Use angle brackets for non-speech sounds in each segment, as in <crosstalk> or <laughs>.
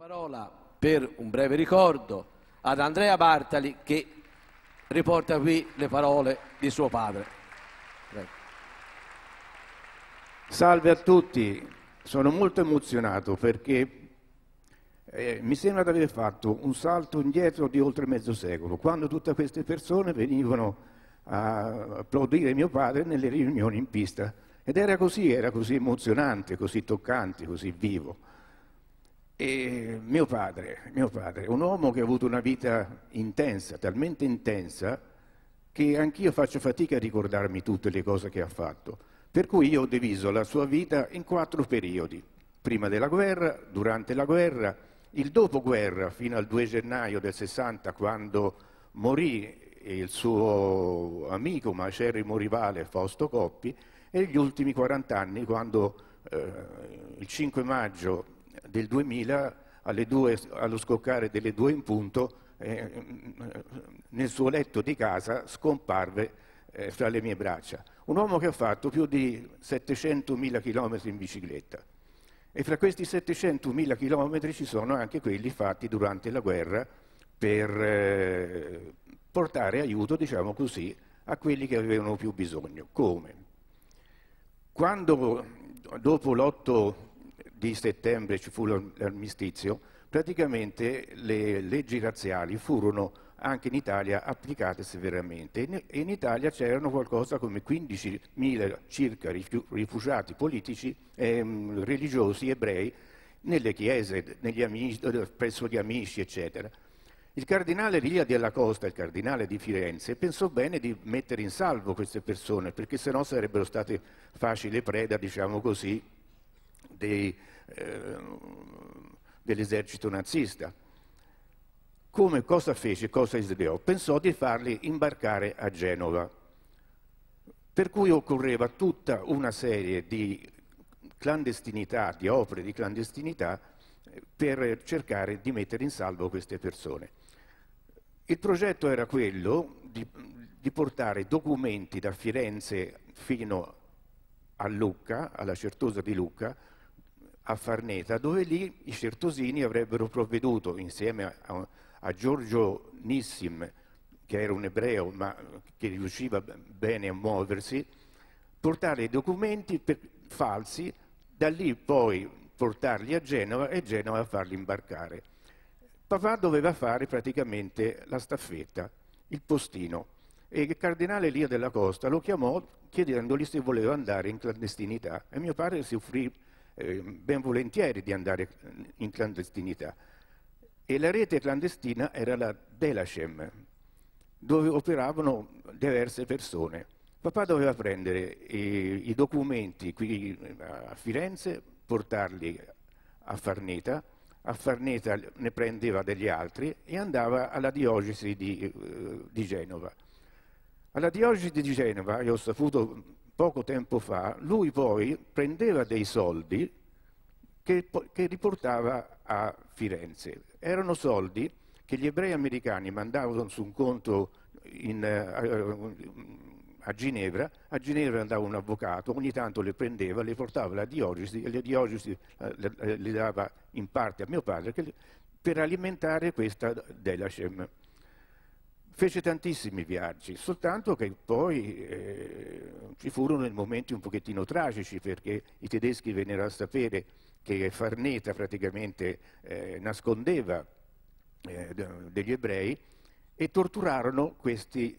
parola per un breve ricordo ad Andrea Bartali che riporta qui le parole di suo padre. Prego. Salve a tutti, sono molto emozionato perché eh, mi sembra di aver fatto un salto indietro di oltre mezzo secolo, quando tutte queste persone venivano a applaudire mio padre nelle riunioni in pista. Ed era così, era così emozionante, così toccante, così vivo. E mio padre, mio padre, un uomo che ha avuto una vita intensa, talmente intensa, che anch'io faccio fatica a ricordarmi tutte le cose che ha fatto. Per cui io ho diviso la sua vita in quattro periodi, prima della guerra, durante la guerra, il dopoguerra fino al 2 gennaio del 60 quando morì il suo amico ma acerrimo rivale Fausto Coppi e gli ultimi 40 anni quando eh, il 5 maggio del 2000 due, allo scoccare delle due in punto eh, nel suo letto di casa scomparve eh, fra le mie braccia. Un uomo che ha fatto più di 700.000 km in bicicletta e fra questi 700.000 km ci sono anche quelli fatti durante la guerra per eh, portare aiuto, diciamo così, a quelli che avevano più bisogno. Come? Quando dopo l'8 di settembre ci fu l'armistizio, praticamente le leggi razziali furono anche in Italia applicate severamente e in Italia c'erano qualcosa come 15.000 circa rifugiati politici ehm, religiosi ebrei nelle chiese, amici, presso gli amici, eccetera. Il cardinale Ria della Costa, il cardinale di Firenze, pensò bene di mettere in salvo queste persone, perché sennò sarebbero state facile preda, diciamo così, dei, eh, dell'esercito nazista. Come cosa fece, cosa desiderò? Pensò di farli imbarcare a Genova, per cui occorreva tutta una serie di clandestinità, di opere di clandestinità, per cercare di mettere in salvo queste persone. Il progetto era quello di, di portare documenti da Firenze fino a Lucca, alla Certosa di Lucca, a Farneta, dove lì i certosini avrebbero provveduto insieme a, a Giorgio Nissim, che era un ebreo ma che riusciva bene a muoversi, portare i documenti per, falsi, da lì poi portarli a Genova e Genova a farli imbarcare. Papà doveva fare praticamente la staffetta, il postino, e il cardinale Lia della Costa lo chiamò chiedendogli se voleva andare in clandestinità e mio padre si offrì Ehm, ben volentieri di andare eh, in clandestinità. E la rete clandestina era la Delacem, dove operavano diverse persone. Papà doveva prendere i, eh, i documenti qui eh, a Firenze, portarli a Farneta, a Farneta ne prendeva degli altri e andava alla diocesi di, di Genova. Alla diocesi di Genova, io ho saputo poco tempo fa, lui poi prendeva dei soldi che, che riportava a Firenze. Erano soldi che gli ebrei americani mandavano su un conto in, eh, a, a, Ginevra, a Ginevra andava un avvocato, ogni tanto le prendeva, le portava alla diocesi e la diocesi eh, le, dava in parte a mio padre, che, per alimentare questa Delacem. Fece tantissimi viaggi, soltanto che poi eh, ci furono momenti un pochettino tragici perché i tedeschi vennero a sapere che Farneta praticamente eh, nascondeva eh, degli ebrei e torturarono questi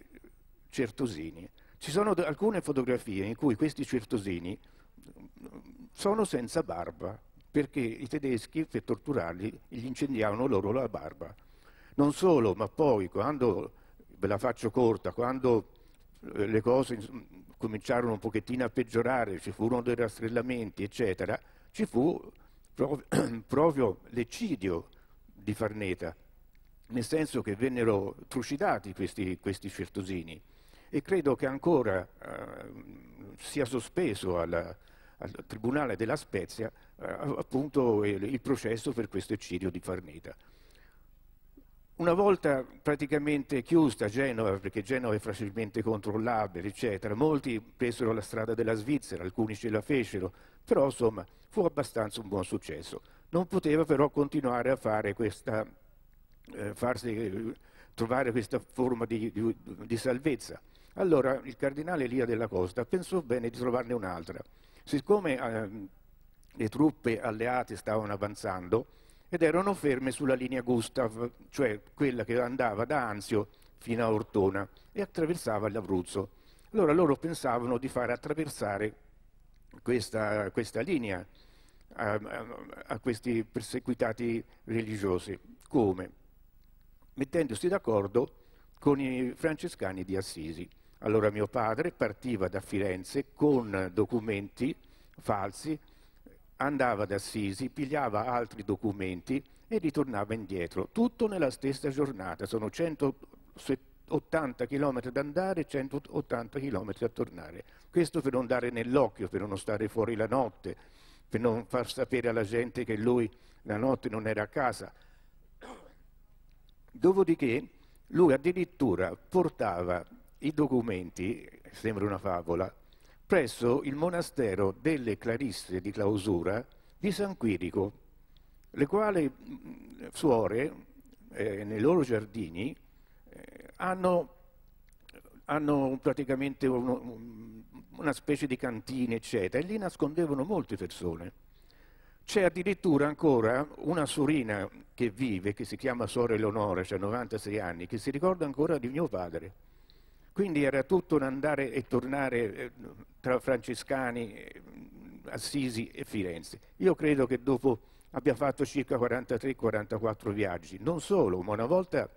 certosini. Ci sono alcune fotografie in cui questi certosini mm, sono senza barba, perché i tedeschi per torturarli gli incendiavano loro la barba. Non solo, ma poi quando ve la faccio corta, quando eh, le cose cominciarono un pochettino a peggiorare, ci furono dei rastrellamenti, eccetera, ci fu pro <clears throat> proprio l'eccidio di Farneta, nel senso che vennero trucidati questi, questi certosini e credo che ancora eh, sia sospeso alla, al Tribunale della Spezia eh, appunto il, il processo per questo eccidio di Farneta. Una volta praticamente chiusa Genova, perché Genova è facilmente controllabile, eccetera, molti presero la strada della Svizzera, alcuni ce la fecero, però insomma fu abbastanza un buon successo. Non poteva però continuare a fare questa, eh, farsi, eh, trovare questa forma di, di, di salvezza. Allora il cardinale Elia della Costa pensò bene di trovarne un'altra. Siccome eh, le truppe alleate stavano avanzando, ed erano ferme sulla linea Gustav, cioè quella che andava da Anzio fino a Ortona e attraversava l'Abruzzo. Allora loro pensavano di far attraversare questa, questa linea a, a, a questi perseguitati religiosi. Come? Mettendosi d'accordo con i francescani di Assisi. Allora mio padre partiva da Firenze con documenti falsi andava ad Assisi, pigliava altri documenti e ritornava indietro, tutto nella stessa giornata, sono 180 km ad andare e 180 km a tornare. Questo per non dare nell'occhio, per non stare fuori la notte, per non far sapere alla gente che lui la notte non era a casa. Dopodiché lui addirittura portava i documenti, sembra una favola, presso il monastero delle Clarisse di Clausura di San Quirico, le quali mm, suore eh, nei loro giardini eh, hanno, hanno, praticamente uno, una specie di cantina, eccetera, e lì nascondevano molte persone. C'è addirittura ancora una sorina che vive, che si chiama Sora Eleonora, cioè 96 anni, che si ricorda ancora di mio padre. Quindi era tutto un andare e tornare eh, tra francescani, eh, Assisi e Firenze. Io credo che dopo abbia fatto circa 43-44 viaggi, non solo, ma una volta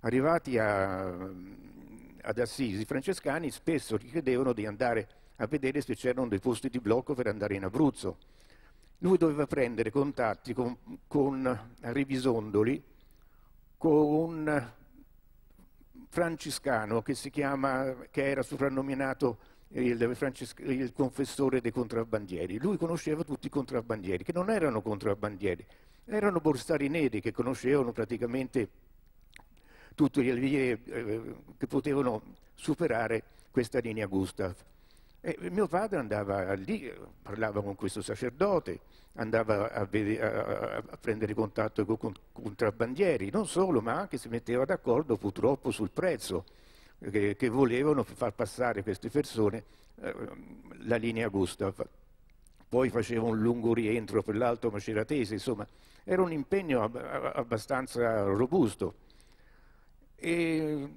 arrivati a, ad Assisi, i francescani spesso richiedevano di andare a vedere se c'erano dei posti di blocco per andare in Abruzzo. Lui doveva prendere contatti con, con Revisondoli, con un francescano che, si chiama, che era soprannominato il, il confessore dei contrabbandieri. Lui conosceva tutti i contrabbandieri, che non erano contrabbandieri, erano borsari neri che conoscevano praticamente tutte le vie eh, che potevano superare questa linea Gustav. E mio padre andava lì, parlava con questo sacerdote, andava a, a, a prendere contatto con, con contrabbandieri, non solo, ma anche si metteva d'accordo purtroppo sul prezzo che, che volevano far passare queste persone eh, la linea Gustav. Poi faceva un lungo rientro per l'Alto Maceratese, insomma, era un impegno ab abbastanza robusto. E,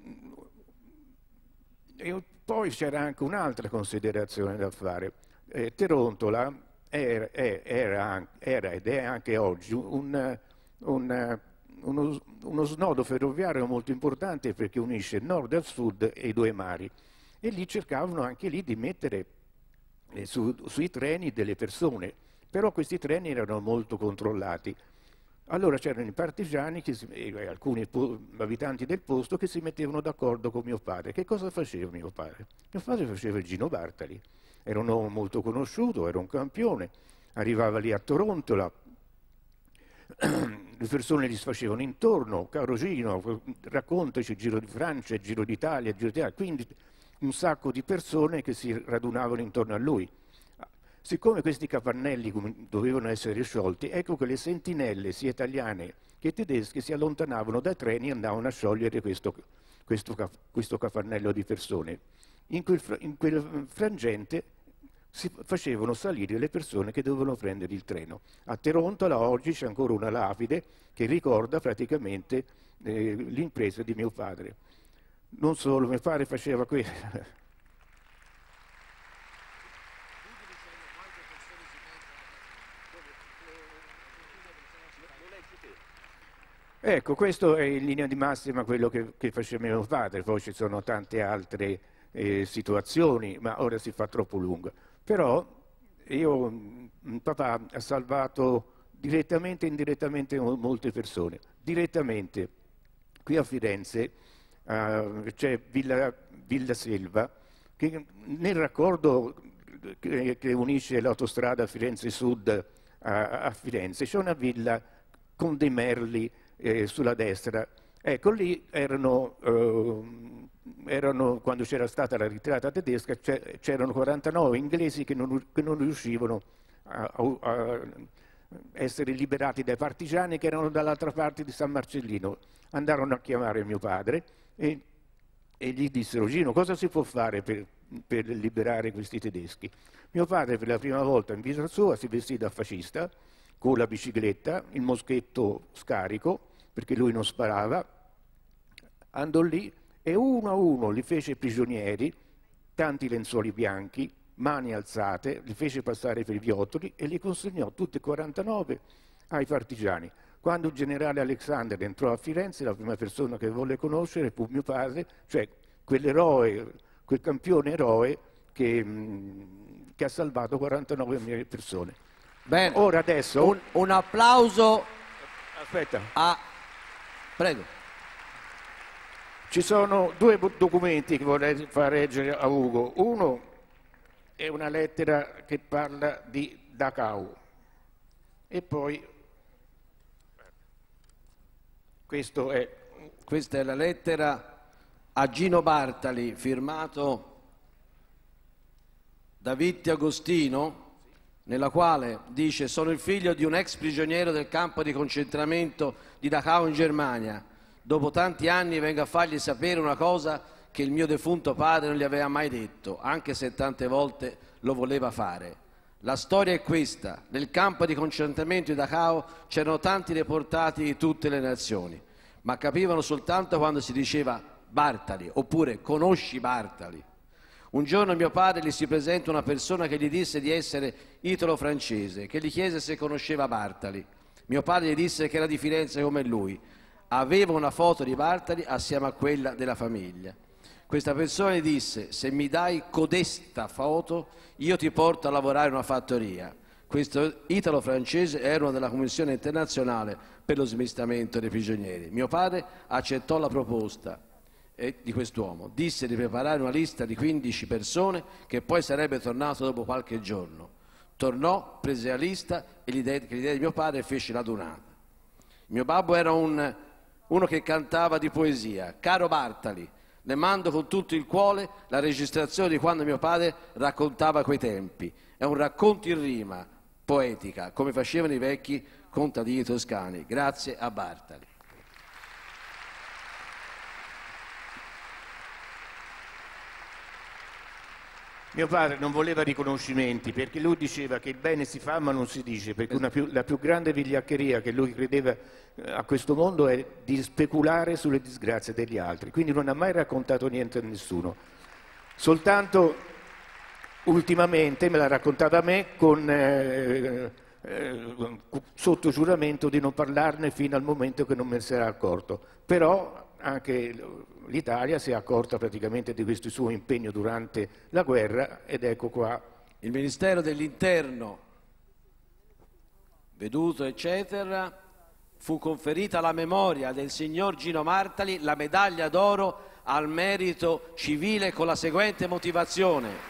e poi c'era anche un'altra considerazione da fare. Eh, Terontola era, era, era, ed è anche oggi un, un uno, uno snodo ferroviario molto importante perché unisce il nord al sud e i due mari. E lì cercavano anche lì di mettere eh, su, sui treni delle persone, però questi treni erano molto controllati. Allora c'erano i partigiani si, e alcuni abitanti del posto che si mettevano d'accordo con mio padre. Che cosa faceva mio padre? Mio padre faceva il Gino Bartali, era un uomo molto conosciuto, era un campione, arrivava lì a Torontola, le persone gli sfacevano intorno, Carogino, Gino, raccontaci Giro di Francia, Giro d'Italia, Giro d'Italia, quindi un sacco di persone che si radunavano intorno a lui. Ah, siccome questi capannelli dovevano essere sciolti, ecco che le sentinelle sia italiane che tedesche si allontanavano dai treni e andavano a sciogliere questo, questo, questo capannello di persone. In quel, in quel frangente si facevano salire le persone che dovevano prendere il treno. A Terontola oggi c'è ancora una lapide che ricorda praticamente eh, l'impresa di mio padre. Non solo, mio padre faceva questo. <laughs> Ecco, questo è in linea di massima quello che, che faceva mio padre, poi ci sono tante altre eh, situazioni, ma ora si fa troppo lungo. Però io, mm, papà ha salvato direttamente e indirettamente molte persone. Direttamente, qui a Firenze uh, c'è Villa, Villa, Selva, che nel raccordo che, che unisce l'autostrada Firenze Sud a, a Firenze c'è una villa con dei merli eh, sulla destra Ecco, lì erano, eh, erano quando c'era stata la ritirata tedesca, c'erano 49 inglesi che non, che non riuscivano a, a, essere liberati dai partigiani che erano dall'altra parte di San Marcellino. Andarono a chiamare mio padre e, e gli dissero, Gino, cosa si può fare per, per liberare questi tedeschi? Mio padre per la prima volta in vita sua si vestì da fascista, con la bicicletta, il moschetto scarico, perché lui non sparava, andò lì e uno a uno li fece prigionieri, tanti lenzuoli bianchi, mani alzate, li fece passare per i viottoli e li consegnò tutti e 49 ai partigiani. Quando il generale Alexander entrò a Firenze, la prima persona che volle conoscere fu mio padre, cioè quell'eroe, quel campione eroe che, che ha salvato 49.000 persone. Bene. Ora adesso... Un, un applauso Aspetta. a Prego. Ci sono due documenti che vorrei far leggere a Ugo. Uno è una lettera che parla di Dachau e poi è, questa è la lettera a Gino Bartali firmato da Vitti Agostino nella quale dice sono il figlio di un ex prigioniero del campo di concentramento di Dachau in Germania. Dopo tanti anni vengo a fargli sapere una cosa che il mio defunto padre non gli aveva mai detto, anche se tante volte lo voleva fare. La storia è questa, nel campo di concentramento di Dachau c'erano tanti deportati di tutte le nazioni, ma capivano soltanto quando si diceva Bartali oppure conosci Bartali. Un giorno mio padre gli si presenta una persona che gli disse di essere italo-francese, che gli chiese se conosceva Bartali. Mio padre gli disse che era di Firenze come lui. Aveva una foto di Bartali assieme a quella della famiglia. Questa persona gli disse, se mi dai codesta foto, io ti porto a lavorare in una fattoria. Questo italo-francese era uno della Commissione internazionale per lo smistamento dei prigionieri. Mio padre accettò la proposta di quest'uomo. Disse di preparare una lista di 15 persone che poi sarebbe tornato dopo qualche giorno. Tornò, prese la lista e l'idea di mio padre fece la donata. Mio babbo era un, uno che cantava di poesia. Caro Bartali, le mando con tutto il cuore la registrazione di quando mio padre raccontava quei tempi. È un racconto in rima, poetica, come facevano i vecchi contadini toscani. Grazie a Bartali. Mio padre non voleva riconoscimenti perché lui diceva che il bene si fa ma non si dice, perché più, la più grande vigliaccheria che lui credeva eh, a questo mondo è di speculare sulle disgrazie degli altri, quindi non ha mai raccontato niente a nessuno. Soltanto ultimamente me l'ha raccontata a me con, eh, eh, sotto giuramento di non parlarne fino al momento che non me ne sarà accorto. Però anche l'Italia si è accorta praticamente di questo suo impegno durante la guerra ed ecco qua. Il Ministero dell'Interno, veduto eccetera, fu conferita alla memoria del signor Gino Martali la medaglia d'oro al merito civile con la seguente motivazione.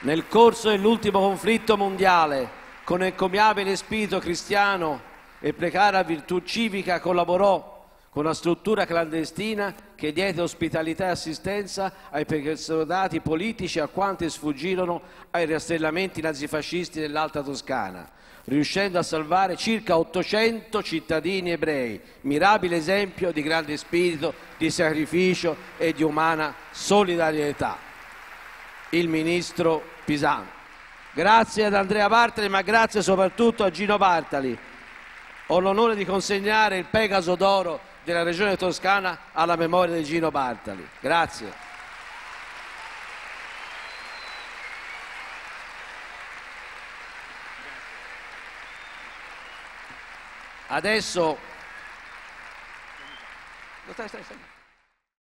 Nel corso dell'ultimo conflitto mondiale, con encomiabile spirito cristiano e precara virtù civica, collaborò con una struttura clandestina che diede ospitalità e assistenza ai precursori politici e a quanti sfuggirono ai rastrellamenti nazifascisti dell'Alta Toscana, riuscendo a salvare circa 800 cittadini ebrei, mirabile esempio di grande spirito, di sacrificio e di umana solidarietà. Il ministro Pisano. Grazie ad Andrea Bartali, ma grazie soprattutto a Gino Bartali. Ho l'onore di consegnare il Pegaso d'Oro che la Regione Toscana alla memoria di Gino Bartali. Grazie. Adesso... Stai, stai, stai.